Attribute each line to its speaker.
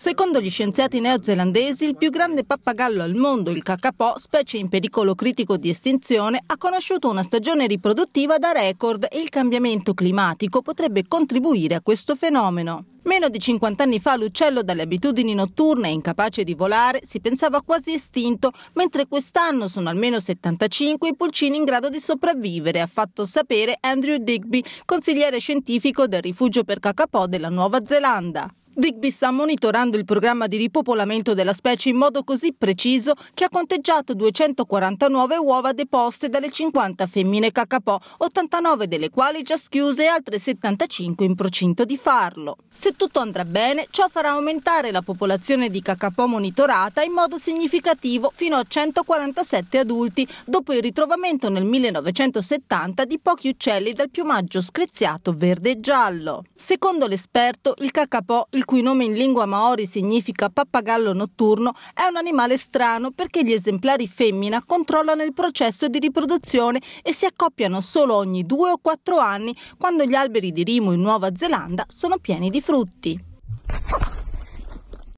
Speaker 1: Secondo gli scienziati neozelandesi, il più grande pappagallo al mondo, il cacapò, specie in pericolo critico di estinzione, ha conosciuto una stagione riproduttiva da record e il cambiamento climatico potrebbe contribuire a questo fenomeno. Meno di 50 anni fa l'uccello dalle abitudini notturne e incapace di volare si pensava quasi estinto, mentre quest'anno sono almeno 75 i pulcini in grado di sopravvivere, ha fatto sapere Andrew Digby, consigliere scientifico del rifugio per cacapò della Nuova Zelanda. Digby sta monitorando il programma di ripopolamento della specie in modo così preciso che ha conteggiato 249 uova deposte dalle 50 femmine cacapò, 89 delle quali già schiuse e altre 75 in procinto di farlo. Se tutto andrà bene, ciò farà aumentare la popolazione di cacapò monitorata in modo significativo fino a 147 adulti, dopo il ritrovamento nel 1970 di pochi uccelli dal piumaggio screziato verde e giallo. Secondo l'esperto, il cacapò, il cui nome in lingua maori significa pappagallo notturno, è un animale strano perché gli esemplari femmina controllano il processo di riproduzione e si accoppiano solo ogni due o quattro anni quando gli alberi di rimo in Nuova Zelanda sono pieni di frutti.